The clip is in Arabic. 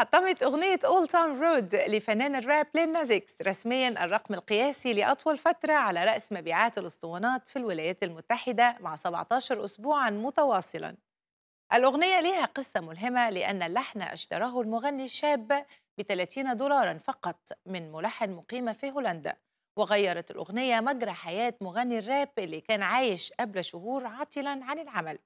حطمت أغنية أول تاون رود لفنان الراب لين نازكس رسميا الرقم القياسي لأطول فترة على رأس مبيعات الأسطوانات في الولايات المتحدة مع 17 أسبوعا متواصلا الأغنية لها قصة ملهمة لأن اللحن أشتراه المغني الشاب ب 30 دولارا فقط من ملحن مقيمة في هولندا وغيرت الأغنية مجرى حياة مغني الراب اللي كان عايش قبل شهور عاطلا عن العمل